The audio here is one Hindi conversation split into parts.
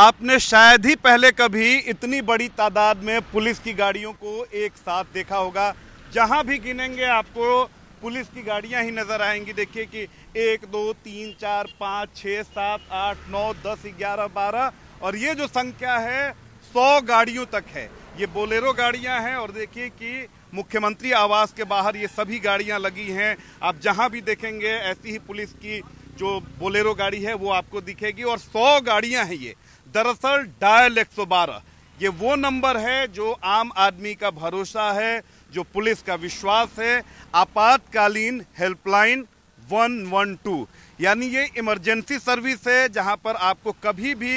आपने शायद ही पहले कभी इतनी बड़ी तादाद में पुलिस की गाड़ियों को एक साथ देखा होगा जहां भी गिनेंगे आपको पुलिस की गाड़ियां ही नज़र आएंगी देखिए कि एक दो तीन चार पाँच छः सात आठ नौ दस ग्यारह बारह और ये जो संख्या है सौ गाड़ियों तक है ये बोलेरो गाड़ियां हैं और देखिए कि मुख्यमंत्री आवास के बाहर ये सभी गाड़ियां लगी हैं आप जहां भी देखेंगे ऐसी ही पुलिस की जो बोलेरो गाड़ी है वो आपको दिखेगी और सौ गाड़ियां हैं ये दरअसल डायल 112 ये वो नंबर है जो आम आदमी का भरोसा है जो पुलिस का विश्वास है आपातकालीन हेल्पलाइन 112 यानी ये इमरजेंसी सर्विस है जहां पर आपको कभी भी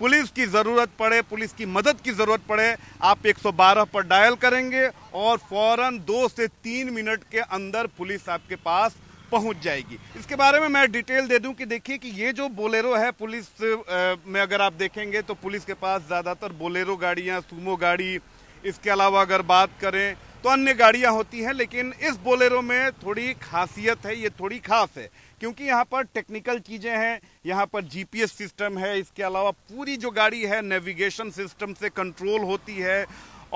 पुलिस की ज़रूरत पड़े पुलिस की मदद की ज़रूरत पड़े आप 112 पर डायल करेंगे और फौरन दो से तीन मिनट के अंदर पुलिस आपके पास पहुंच जाएगी इसके बारे में मैं डिटेल दे दूं कि देखिए कि ये जो बोलेरो है पुलिस में अगर आप देखेंगे तो पुलिस के पास ज़्यादातर बोलेरो गाड़ियाँ सूमो गाड़ी इसके अलावा अगर बात करें तो अन्य गाड़ियाँ होती हैं लेकिन इस बोलेरो में थोड़ी खासियत है ये थोड़ी खास है क्योंकि यहाँ पर टेक्निकल चीज़ें हैं यहाँ पर जीपीएस सिस्टम है इसके अलावा पूरी जो गाड़ी है नेविगेशन सिस्टम से कंट्रोल होती है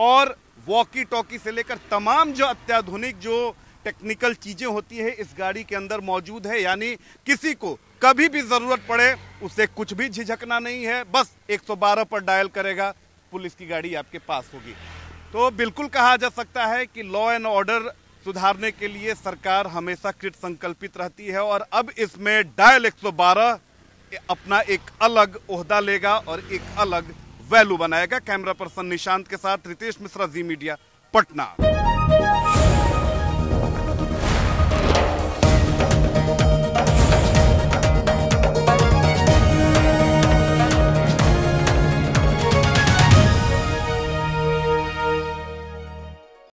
और वॉकी टॉकी से लेकर तमाम जो अत्याधुनिक जो टेक्निकल चीज़ें होती है इस गाड़ी के अंदर मौजूद है यानी किसी को कभी भी ज़रूरत पड़े उसे कुछ भी झिझकना नहीं है बस 112 पर डायल करेगा पुलिस की गाड़ी आपके पास होगी तो बिल्कुल कहा जा सकता है कि लॉ एंड ऑर्डर सुधारने के लिए सरकार हमेशा कृत संकल्पित रहती है और अब इसमें डायल 112 अपना एक अलग ओहदा लेगा और एक अलग वैल्यू बनाएगा कैमरा पर्सन निशांत के साथ रितेश मिश्रा जी मीडिया पटना